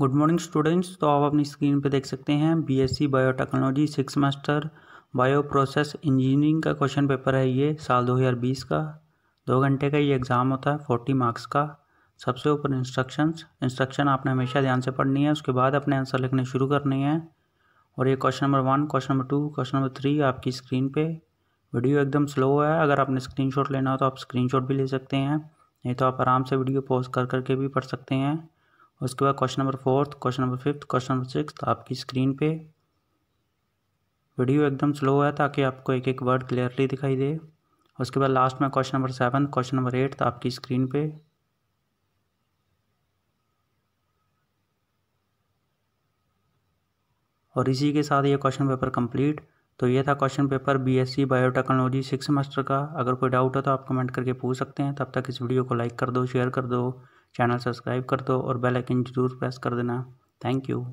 good morning students तो आप अपनी स्क्रीन पर देख सकते हैं BSc biotechnology six master bio process engineering का क्वेश्चन पेपर है ये साल 2020 का दो घंटे का ये एग्ज़ाम होता है फोर्टी मार्क्स का सबसे ऊपर इंस्ट्रक्शंस इंस्ट्रक्शन आपने हमेशा ध्यान से पढ़नी है उसके बाद अपने आंसर लिखने शुरू करने हैं और ये question number one question number two question number three आपकी स्क्रीन पर वीडियो एकदम स्लो है अगर आपने स्क्रीन लेना हो तो आप स्क्रीन भी ले सकते हैं नहीं तो आप आराम से वीडियो पॉज कर करके भी पढ़ सकते हैं उसके बाद question number fourth question number fifth question number six आपकी स्क्रीन पे वीडियो एकदम स्लो है ताकि आपको एक एक वर्ड क्लियरली दिखाई दे उसके बाद लास्ट में question number seven question number eight आपकी स्क्रीन पे और इसी के साथ ये क्वेश्चन पेपर कंप्लीट तो ये था question paper BSc biotechnology six semester का अगर कोई डाउट हो तो आप कमेंट करके पूछ सकते हैं तब तक इस वीडियो को लाइक कर दो शेयर कर दो चैनल सब्सक्राइब कर दो और बेल आइकन जरूर प्रेस कर देना थैंक यू